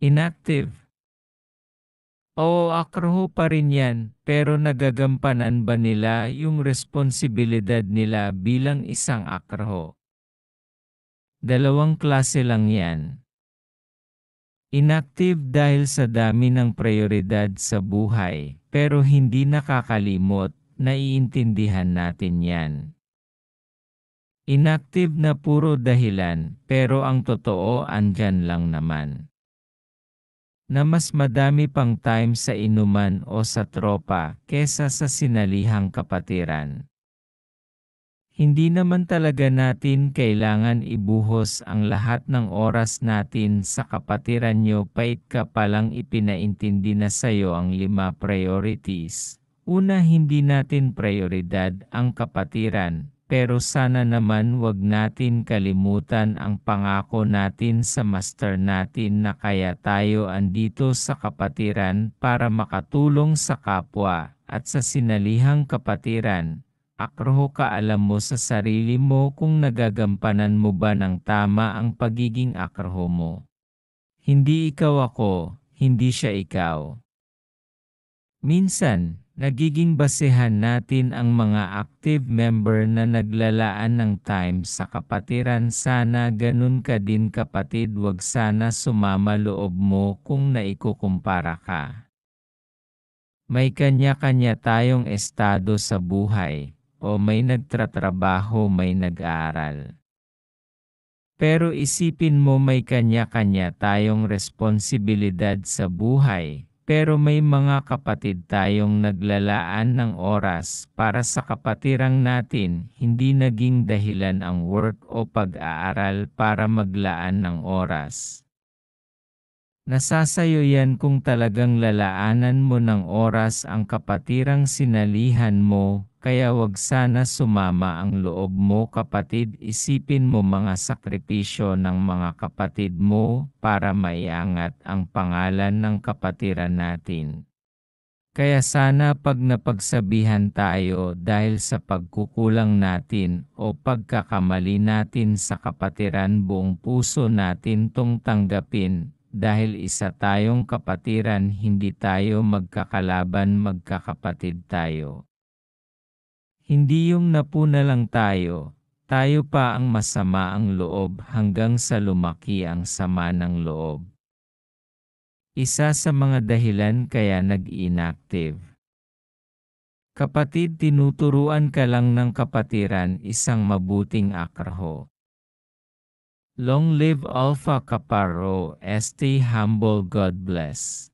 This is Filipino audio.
Inactive. Oo, akroho pa rin yan, pero nagagampanan ba nila yung responsibilidad nila bilang isang akroho? Dalawang klase lang yan. Inactive dahil sa dami ng prioridad sa buhay, pero hindi nakakalimot, naiintindihan natin yan. Inactive na puro dahilan, pero ang totoo andyan lang naman na mas madami pang time sa inuman o sa tropa kesa sa sinalihang kapatiran. Hindi naman talaga natin kailangan ibuhos ang lahat ng oras natin sa kapatiran nyo pait ka palang ipinaintindi na sayo ang lima priorities. Una hindi natin prioridad ang kapatiran, pero sana naman wag natin kalimutan ang pangako natin sa master natin na kaya tayo andito sa kapatiran para makatulong sa kapwa at sa sinalihang kapatiran. Akroho ka alam mo sa sarili mo kung nagagampanan mo ba ng tama ang pagiging akroho mo. Hindi ikaw ako, hindi siya ikaw. Minsan, nagiging basehan natin ang mga active member na naglalaan ng time sa kapatiran sana ganun ka din kapatid wag sana sumama loob mo kung naikukumpara ka. May kanya-kanya tayong estado sa buhay, o may nagtratrabaho may nag-aaral. Pero isipin mo may kanya-kanya tayong responsibilidad sa buhay, pero may mga kapatid tayong naglalaan ng oras para sa kapatirang natin hindi naging dahilan ang work o pag-aaral para maglaan ng oras. Nasasayo yan kung talagang lalaanan mo ng oras ang kapatirang sinalihan mo kaya wag sana sumama ang loob mo kapatid isipin mo mga sakripisyo ng mga kapatid mo para maiangat ang pangalan ng kapatiran natin. Kaya sana pag napagsabihan tayo dahil sa pagkukulang natin o pagkakamali natin sa kapatiran buong puso natin tong tanggapin dahil isa tayong kapatiran hindi tayo magkakalaban magkakapatid tayo. Hindi yung napuna lang tayo, tayo pa ang masama ang loob hanggang sa lumaki ang sama ng loob. Isa sa mga dahilan kaya nag-inactive. Kapatid tinuturuan ka lang ng kapatiran isang mabuting akraho. Long live Alpha Kaparo, stay humble God bless.